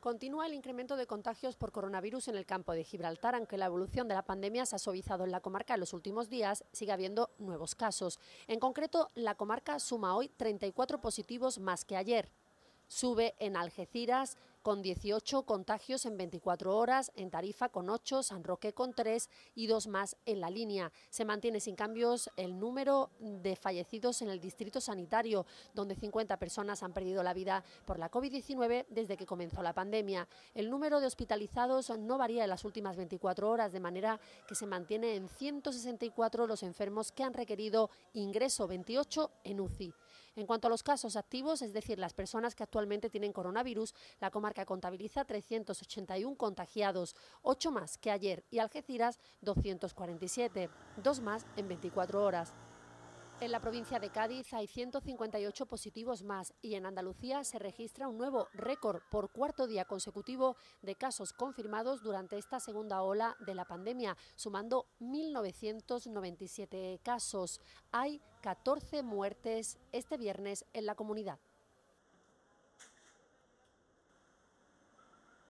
Continúa el incremento de contagios por coronavirus en el campo de Gibraltar, aunque la evolución de la pandemia se ha suavizado en la comarca en los últimos días, sigue habiendo nuevos casos. En concreto, la comarca suma hoy 34 positivos más que ayer. Sube en Algeciras con 18 contagios en 24 horas, en Tarifa con 8, San Roque con 3 y 2 más en la línea. Se mantiene sin cambios el número de fallecidos en el distrito sanitario, donde 50 personas han perdido la vida por la COVID-19 desde que comenzó la pandemia. El número de hospitalizados no varía en las últimas 24 horas, de manera que se mantiene en 164 los enfermos que han requerido ingreso, 28 en UCI. En cuanto a los casos activos, es decir, las personas que actualmente tienen coronavirus, la comarca contabiliza 381 contagiados, 8 más que ayer y Algeciras 247, 2 más en 24 horas. En la provincia de Cádiz hay 158 positivos más y en Andalucía se registra un nuevo récord por cuarto día consecutivo de casos confirmados durante esta segunda ola de la pandemia, sumando 1.997 casos. Hay 14 muertes este viernes en la comunidad.